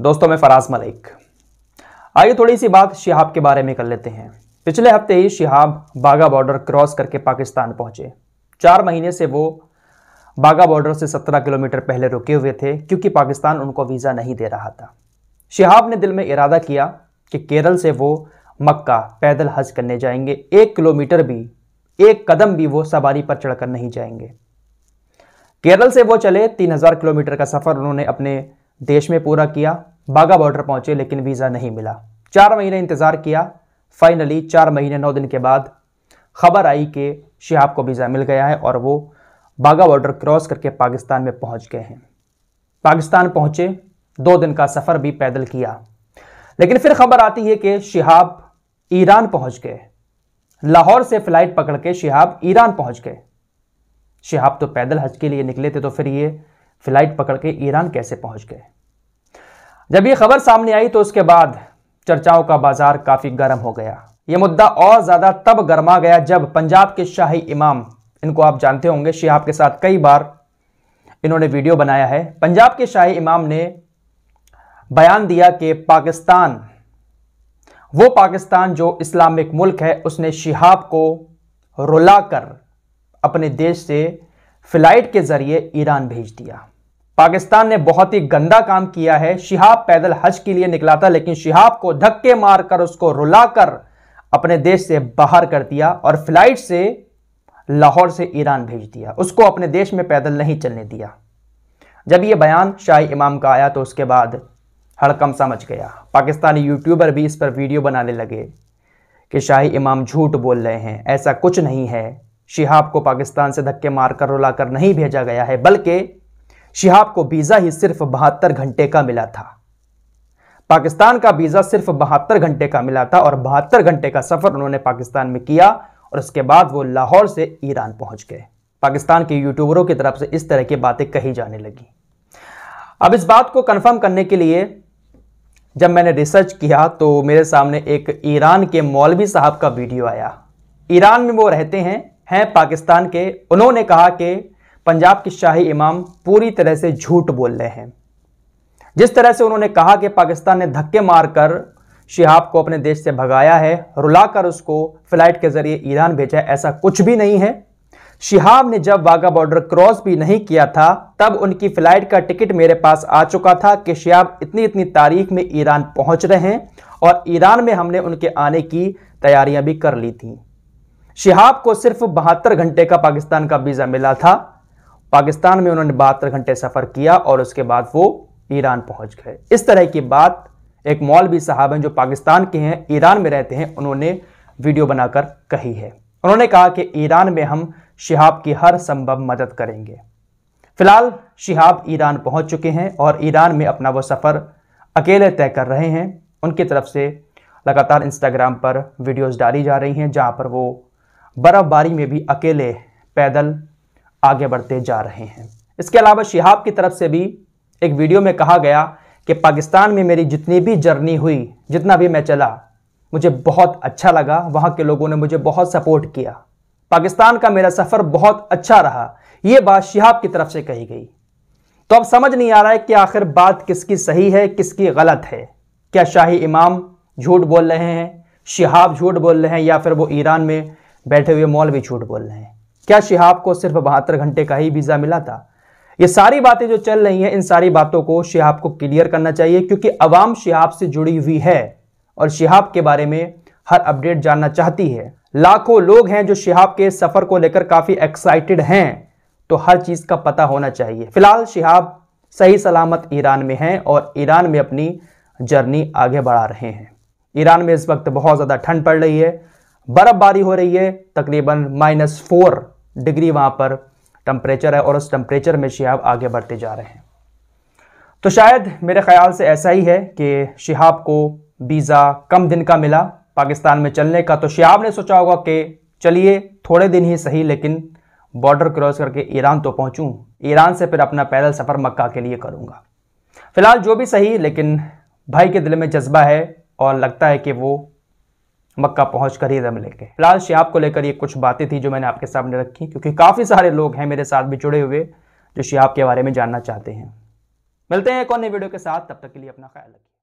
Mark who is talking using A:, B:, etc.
A: दोस्तों मैं फराज मलिक आइए थोड़ी सी बात शिहाब के बारे में कर लेते हैं पिछले हफ्ते ही शिहाब बाघा बॉर्डर क्रॉस करके पाकिस्तान पहुंचे चार महीने से वो बाघा बॉर्डर से 17 किलोमीटर पहले रुके हुए थे क्योंकि पाकिस्तान उनको वीज़ा नहीं दे रहा था शिहाब ने दिल में इरादा किया कि केरल से वो मक्का पैदल हज करने जाएंगे एक किलोमीटर भी एक कदम भी वो सवारी पर चढ़कर नहीं जाएंगे केरल से वो चले 3000 किलोमीटर का सफ़र उन्होंने अपने देश में पूरा किया बाघा बॉर्डर पहुंचे लेकिन वीज़ा नहीं मिला चार महीने इंतज़ार किया फाइनली चार महीने नौ दिन के बाद खबर आई कि शिहाब को वीज़ा मिल गया है और वो बाघा बॉर्डर क्रॉस करके पाकिस्तान में पहुंच गए हैं पाकिस्तान पहुंचे दो दिन का सफ़र भी पैदल किया लेकिन फिर खबर आती है कि शिहाब ईरान पहुंच गए लाहौर से फ़्लाइट पकड़ के शिहाब ईरान पहुंच गए शिहाब तो पैदल हज के लिए निकले थे तो फिर ये फ्लाइट पकड़ के ईरान कैसे पहुंच गए जब यह खबर सामने आई तो उसके बाद चर्चाओं का बाजार काफी गर्म हो गया यह मुद्दा और ज्यादा तब गर्मा गया जब पंजाब के शाही इमाम इनको आप जानते होंगे शिहाब के साथ कई बार इन्होंने वीडियो बनाया है पंजाब के शाही इमाम ने बयान दिया कि पाकिस्तान वो पाकिस्तान जो इस्लामिक मुल्क है उसने शिहाब को रुलाकर अपने देश से फ्लाइट के जरिए ईरान भेज दिया पाकिस्तान ने बहुत ही गंदा काम किया है शिहाब पैदल हज के लिए निकला था लेकिन शिहाब को धक्के मारकर उसको रुलाकर अपने देश से बाहर कर दिया और फ्लाइट से लाहौर से ईरान भेज दिया उसको अपने देश में पैदल नहीं चलने दिया जब यह बयान शाही इमाम का आया तो उसके बाद हड़कम समझ गया पाकिस्तानी यूट्यूबर भी इस पर वीडियो बनाने लगे कि शाही इमाम झूठ बोल रहे हैं ऐसा कुछ नहीं है शिहाब को पाकिस्तान से धक्के मारकर रुलाकर नहीं भेजा गया है बल्कि शिहाब को वीज़ा ही सिर्फ बहत्तर घंटे का मिला था पाकिस्तान का वीज़ा सिर्फ बहत्तर घंटे का मिला था और बहत्तर घंटे का सफ़र उन्होंने पाकिस्तान में किया और उसके बाद वो लाहौर से ईरान पहुंच गए पाकिस्तान के यूट्यूबरों की तरफ से इस तरह की बातें कही जाने लगी अब इस बात को कंफर्म करने के लिए जब मैंने रिसर्च किया तो मेरे सामने एक ईरान के मौलवी साहब का वीडियो आया ईरान में वो रहते हैं हैं पाकिस्तान के उन्होंने कहा कि पंजाब के शाही इमाम पूरी तरह से झूठ बोल रहे हैं जिस तरह से उन्होंने कहा कि पाकिस्तान ने धक्के मारकर शिहाब को अपने देश से भगाया है रुलाकर उसको फ्लाइट के जरिए ईरान भेजा है ऐसा कुछ भी नहीं है शिहाब ने जब वाघा बॉर्डर क्रॉस भी नहीं किया था तब उनकी फ्लाइट का टिकट मेरे पास आ चुका था कि शिहाब इतनी इतनी तारीख में ईरान पहुंच रहे हैं और ईरान में हमने उनके आने की तैयारियां भी कर ली थी शिहाब को सिर्फ बहत्तर घंटे का पाकिस्तान का वीज़ा मिला था पाकिस्तान में उन्होंने बहत्तर घंटे सफ़र किया और उसके बाद वो ईरान पहुंच गए इस तरह की बात एक मौलवी साहब हैं जो पाकिस्तान के हैं ईरान में रहते हैं उन्होंने वीडियो बनाकर कही है उन्होंने कहा कि ईरान में हम शिहाब की हर संभव मदद करेंगे फिलहाल शिहाब ईरान पहुंच चुके हैं और ईरान में अपना वो सफ़र अकेले तय कर रहे हैं उनकी तरफ से लगातार इंस्टाग्राम पर वीडियोस डाली जा रही हैं जहां पर वो बर्फबारी में भी अकेले पैदल आगे बढ़ते जा रहे हैं इसके अलावा शिहाब की तरफ से भी एक वीडियो में कहा गया कि पाकिस्तान में मेरी जितनी भी जर्नी हुई जितना भी मैं चला मुझे बहुत अच्छा लगा वहाँ के लोगों ने मुझे बहुत सपोर्ट किया पाकिस्तान का मेरा सफ़र बहुत अच्छा रहा ये बात शिहाब की तरफ से कही गई तो अब समझ नहीं आ रहा है कि आखिर बात किसकी सही है किसकी गलत है क्या शाही इमाम झूठ बोल रहे हैं शिहाब झूठ बोल रहे हैं या फिर वो ईरान में बैठे हुए मौलवी झूठ बोल रहे हैं क्या शिहाब को सिर्फ बहत्तर घंटे का ही वीज़ा मिला था ये सारी बातें जो चल रही हैं इन सारी बातों को शिहाब को क्लियर करना चाहिए क्योंकि अवाम शिहाब से जुड़ी हुई है और शिहाब के बारे में हर अपडेट जानना चाहती है लाखों लोग हैं जो शिहाब के सफ़र को लेकर काफ़ी एक्साइटेड हैं तो हर चीज़ का पता होना चाहिए फिलहाल शिहाब सही सलामत ईरान में हैं और ईरान में अपनी जर्नी आगे बढ़ा रहे हैं ईरान में इस वक्त बहुत ज़्यादा ठंड पड़ रही है बर्फबारी हो रही है तकरीबन माइनस फोर डिग्री वहाँ पर टम्परेचर है और उस टेम्परेचर में शिहाब आगे बढ़ते जा रहे हैं तो शायद मेरे ख्याल से ऐसा ही है कि शिहाब को वीज़ा कम दिन का मिला पाकिस्तान में चलने का तो शिहाब ने सोचा होगा कि चलिए थोड़े दिन ही सही लेकिन बॉर्डर क्रॉस करके ईरान तो पहुंचूं ईरान से फिर अपना पैदल सफ़र मक्का के लिए करूंगा फ़िलहाल जो भी सही लेकिन भाई के दिल में जज्बा है और लगता है कि वो मक्का पहुँच ही दम लेंगे फिलहाल शिहाब को लेकर ये कुछ बातें थी जो मैंने आपके सामने रखी क्योंकि काफ़ी सारे लोग हैं मेरे साथ भी जुड़े हुए जो शिहाब के बारे में जानना चाहते हैं मिलते हैं एक और नई वीडियो के साथ तब तक के लिए अपना ख्याल रखिए